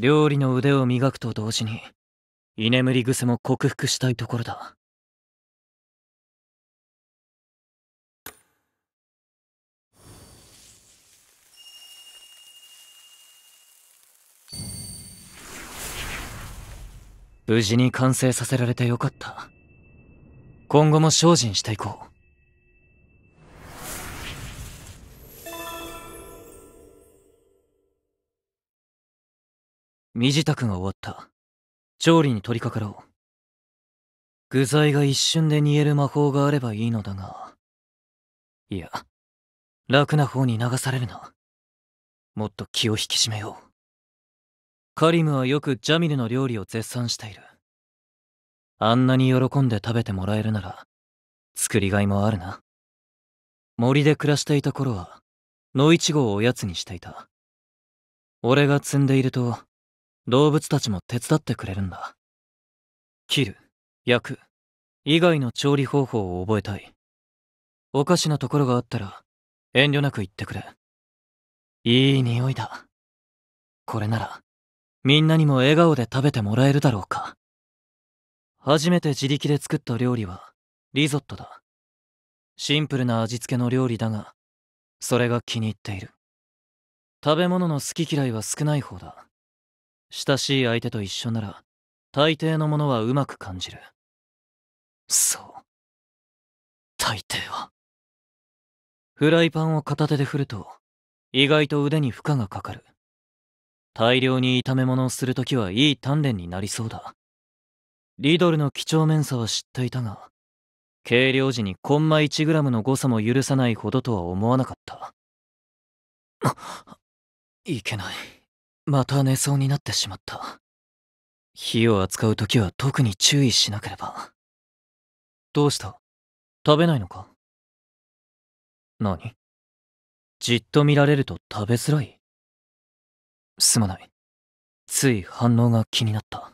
料理の腕を磨くと同時に居眠り癖も克服したいところだ無事に完成させられてよかった今後も精進していこう身支度が終わった調理に取り掛かろう具材が一瞬で煮える魔法があればいいのだがいや楽な方に流されるなもっと気を引き締めようカリムはよくジャミルの料理を絶賛しているあんなに喜んで食べてもらえるなら作りがいもあるな森で暮らしていた頃は野一号をおやつにしていた俺が摘んでいると動物たちも手伝ってくれるんだ切る焼く以外の調理方法を覚えたいおかしなところがあったら遠慮なく言ってくれいい匂いだこれならみんなにも笑顔で食べてもらえるだろうか初めて自力で作った料理はリゾットだシンプルな味付けの料理だがそれが気に入っている食べ物の好き嫌いは少ない方だ親しい相手と一緒なら大抵のものはうまく感じるそう大抵はフライパンを片手で振ると意外と腕に負荷がかかる大量に炒め物をするときはいい鍛錬になりそうだリドルの几帳面さは知っていたが計量時にコンマ1ムの誤差も許さないほどとは思わなかったいけないまた寝そうになってしまった火を扱う時は特に注意しなければどうした食べないのか何じっと見られると食べづらいすまないつい反応が気になった